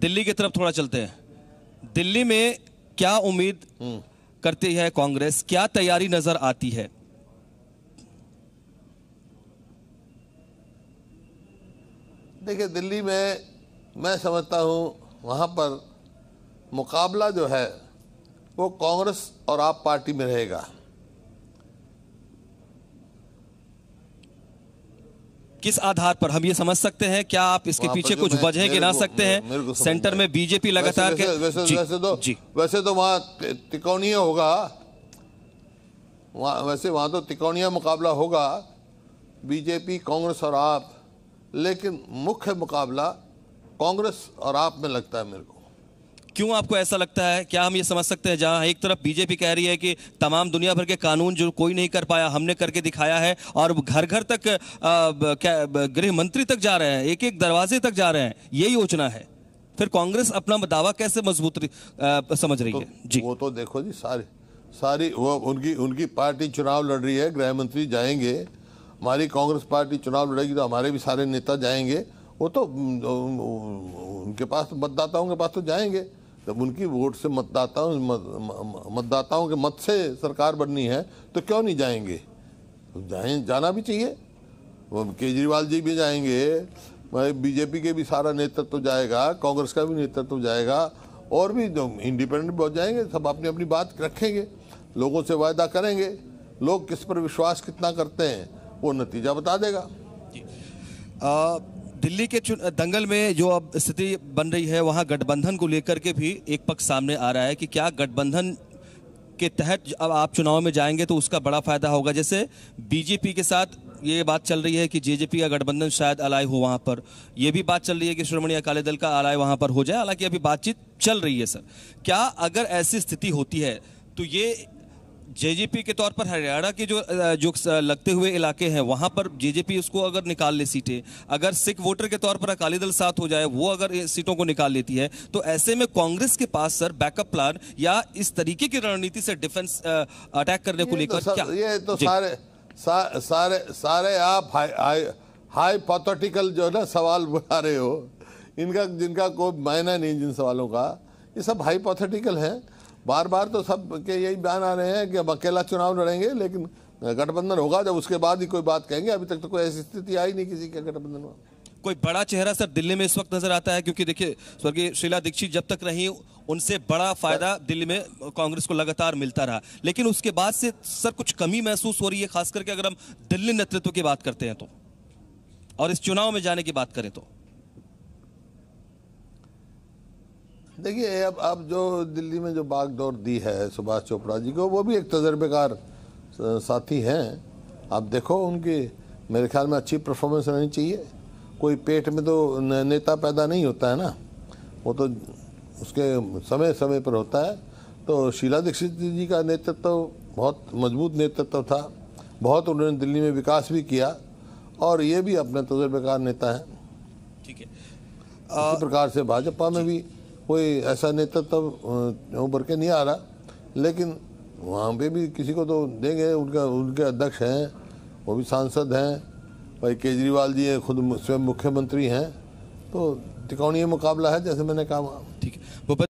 दिल्ली की तरफ थोड़ा चलते हैं दिल्ली में क्या उम्मीद हम्म। करती है कांग्रेस क्या तैयारी नजर आती है देखिए दिल्ली में मैं समझता हूँ वहाँ पर मुकाबला जो है वो कांग्रेस और आप पार्टी में रहेगा किस आधार पर हम ये समझ सकते हैं क्या आप इसके पीछे कुछ वजह गिना सकते हैं सेंटर में बीजेपी लगातार वैसे, वैसे, वैसे तो जी वैसे तो वहाँ तिकोणीय होगा वहाँ वैसे वहाँ तो तिकोनिया मुकाबला होगा बीजेपी कांग्रेस और आप लेकिन मुख्य मुकाबला कांग्रेस और आप में लगता है मेरे को क्यों आपको ऐसा लगता है क्या हम ये समझ सकते हैं जहां एक तरफ बीजेपी कह रही है कि तमाम दुनिया भर के कानून जो कोई नहीं कर पाया हमने करके दिखाया है और घर घर तक गृह मंत्री तक जा रहे हैं एक एक दरवाजे तक जा रहे हैं ये योजना है फिर कांग्रेस अपना दावा कैसे मजबूत समझ रही तो, है जी वो तो देखो जी सारी सारी वो उनकी उनकी पार्टी चुनाव लड़ रही है गृह मंत्री जाएंगे हमारी कांग्रेस पार्टी चुनाव लड़ेगी तो हमारे भी सारे नेता जाएंगे वो तो उनके पास मतदाताओं के पास तो जाएंगे जब उनकी वोट से मतदाताओं मतदाताओं के मत से सरकार बननी है तो क्यों नहीं जाएंगे तो जाए जाना भी चाहिए केजरीवाल जी भी जाएंगे बीजेपी के भी सारा नेतृत्व तो जाएगा कांग्रेस का भी नेतृत्व तो जाएगा और भी जो इंडिपेंडेंट बहुत जाएंगे सब अपनी अपनी बात रखेंगे लोगों से वायदा करेंगे लोग किस पर विश्वास कितना करते हैं वो नतीजा बता देगा दिल्ली के दंगल में जो अब स्थिति बन रही है वहाँ गठबंधन को लेकर के भी एक पक्ष सामने आ रहा है कि क्या गठबंधन के तहत अब आप चुनाव में जाएंगे तो उसका बड़ा फायदा होगा जैसे बीजेपी के साथ ये बात चल रही है कि जेजेपी का गठबंधन शायद अलाय हो वहाँ पर यह भी बात चल रही है कि श्रोमणी अकाली दल का अलाय वहाँ पर हो जाए हालांकि अभी बातचीत चल रही है सर क्या अगर ऐसी स्थिति होती है तो ये जेजेपी के तौर पर हरियाणा के जो जो लगते हुए इलाके हैं वहां पर जेजेपी उसको अगर निकाल ले सीटें अगर सिख वोटर के तौर पर अकाली दल साथ हो जाए वो अगर सीटों को निकाल लेती है तो ऐसे में कांग्रेस के पास सर बैकअप प्लान या इस तरीके की रणनीति से डिफेंस अटैक करने को लेकर तो क्या ये तो सारे सा, सारे सारे आप हाइपोथेटिकल हाई, जो है ना सवाल बुला रहे हो इनका जिनका कोई मायना नहीं जिन सवालों का ये सब हाइपोथेटिकल है बार बार तो सब के यही बयान आ रहे हैं कि अब अकेला चुनाव लड़ेंगे लेकिन गठबंधन होगा जब उसके बाद ही कोई बात कहेंगे अभी तक तो कोई ऐसी स्थिति आई नहीं किसी के गठबंधन में कोई बड़ा चेहरा सर दिल्ली में इस वक्त नजर आता है क्योंकि देखिए स्वर्गीय शीला दीक्षित जब तक रही उनसे बड़ा फायदा दिल्ली में कांग्रेस को लगातार मिलता रहा लेकिन उसके बाद से सर कुछ कमी महसूस हो रही है खास करके अगर हम दिल्ली नेतृत्व की बात करते हैं तो और इस चुनाव में जाने की बात करें तो देखिए अब अब जो दिल्ली में जो बागडोर दी है सुभाष चोपड़ा जी को वो भी एक तजर्बेकार साथी हैं आप देखो उनकी मेरे ख्याल में अच्छी परफॉर्मेंस रहनी चाहिए कोई पेट में तो नेता पैदा नहीं होता है ना वो तो उसके समय समय पर होता है तो शीला दीक्षित जी का नेतृत्व तो बहुत मजबूत नेतृत्व था बहुत उन्होंने दिल्ली में विकास भी किया और ये भी अपने तजर्बेकार नेता हैं ठीक है इसी प्रकार से भाजपा में भी कोई ऐसा नेता तब उभर के नहीं आ रहा लेकिन वहाँ पे भी किसी को तो देंगे उनका उनके अध्यक्ष हैं वो भी सांसद हैं भाई केजरीवाल जी हैं खुद स्वयं मुख्यमंत्री हैं तो तिकौनी मुकाबला है जैसे मैंने कहा ठीक है